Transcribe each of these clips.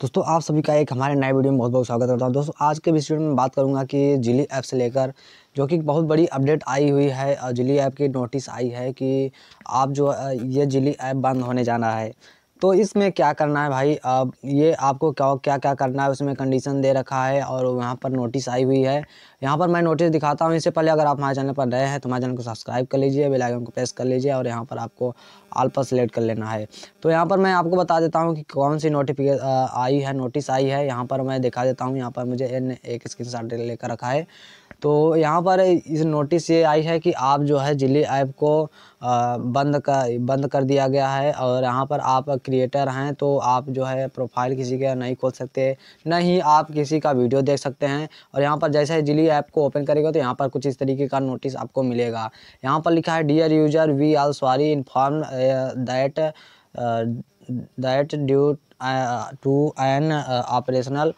दोस्तों आप सभी का एक हमारे नए वीडियो में बहुत बहुत स्वागत करता हूँ दोस्तों आज के वीडियो में बात करूँगा कि जिली ऐप से लेकर जो कि बहुत बड़ी अपडेट आई हुई है और जिली ऐप की नोटिस आई है कि आप जो ये जिली ऐप बंद होने जाना है तो इसमें क्या करना है भाई अब ये आपको क्या क्या क्या करना है उसमें कंडीशन दे रखा है और यहाँ पर नोटिस आई हुई है यहाँ पर मैं नोटिस दिखाता हूँ इससे पहले अगर आप हमारे चैनल पर रहे हैं तो हमारे चैनल को सब्सक्राइब कर लीजिए बेल आइकन को प्रेस कर लीजिए और यहाँ पर आपको आल पर सेलेक्ट कर लेना है तो यहाँ पर मैं आपको बता देता हूँ कि कौन सी नोटिफिकेशन आई है नोटिस आई है यहाँ पर मैं दिखा देता हूँ यहाँ पर मुझे एक स्क्रीन लेकर रखा है तो यहाँ पर इस नोटिस ये आई है कि आप जो है जिली ऐप को बंद कर बंद कर दिया गया है और यहाँ पर आप क्रिएटर हैं तो आप जो है प्रोफाइल किसी का नहीं खोल सकते ना ही आप किसी का वीडियो देख सकते हैं और यहाँ पर जैसे जिली ऐप को ओपन करेगा तो यहाँ पर कुछ इस तरीके का नोटिस आपको मिलेगा यहाँ पर लिखा है dear user we are sorry inform that that due to an operational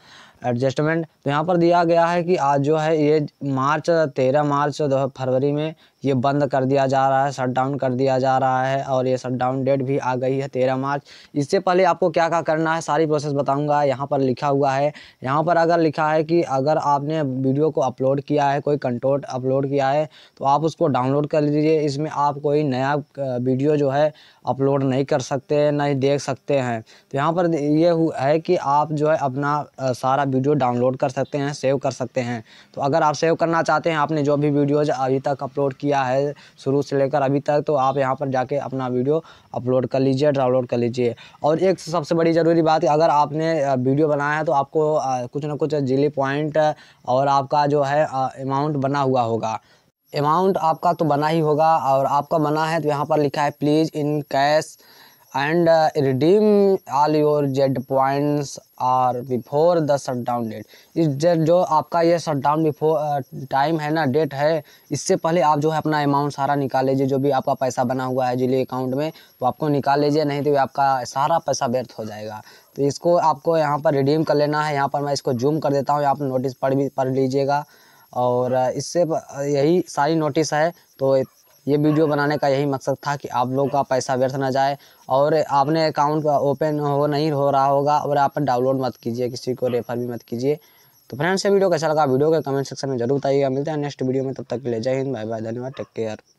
adjustment तो यहाँ पर दिया गया है कि आज जो है ये मार्च तेरह मार्च दो फरवरी में ये बंद कर दिया जा रहा है शट डाउन कर दिया जा रहा है और ये शट डाउन डेट भी आ गई है तेरह मार्च इससे पहले आपको क्या क्या करना है सारी प्रोसेस बताऊंगा यहाँ पर लिखा हुआ है यहाँ पर अगर लिखा है कि अगर आपने वीडियो को अपलोड किया है कोई कंटोट अपलोड किया है तो आप उसको डाउनलोड कर लीजिए इसमें आप कोई नया वीडियो जो है अपलोड नहीं कर सकते ना देख सकते हैं तो यहाँ पर ये है कि आप जो है अपना सारा आप वीडियो डाउनलोड कर सकते हैं सेव कर सकते हैं तो अगर आप सेव करना चाहते हैं आपने जो भी वीडियोज़ अभी तक अपलोड किया है शुरू से लेकर अभी तक तो आप यहाँ पर जाके अपना वीडियो अपलोड कर लीजिए डाउनलोड कर लीजिए और एक सबसे बड़ी ज़रूरी बात अगर आपने वीडियो बनाया है तो आपको कुछ ना कुछ जिले पॉइंट और आपका जो है अमाउंट बना हुआ होगा अमाउंट आपका तो बना ही होगा और आपका बना है तो यहाँ पर लिखा है please encash and uh, redeem all your points points before before the shutdown date इस जेट जो आपका ये shutdown before टाइम uh, है ना डेट है इससे पहले आप जो है अपना अमाउंट सारा निकाल लीजिए जो भी आपका पैसा बना हुआ है जिले अकाउंट में तो आपको निकाल लीजिए नहीं तो आपका सारा पैसा व्यर्थ हो जाएगा तो इसको आपको यहाँ पर रिडीम कर लेना है यहाँ पर मैं इसको जूम कर देता हूँ यहाँ पर नोटिस पढ़ भी पढ़ लीजिएगा और uh, इससे uh, यही सारी नोटिस है तो ये वीडियो हाँ। बनाने का यही मकसद था कि आप लोगों का पैसा व्यर्थ ना जाए और आपने अकाउंट ओपन हो नहीं हो रहा होगा और आप डाउनलोड मत कीजिए किसी को रेफर हाँ। भी मत कीजिए तो फ्रेंड्स ये वीडियो कैसा लगा वीडियो के कमेंट सेक्शन में जरूर बताइएगा मिलते हैं नेक्स्ट वीडियो में तब तक के लिए जय हिंद बाय बाय धन्यवाद टेक केयर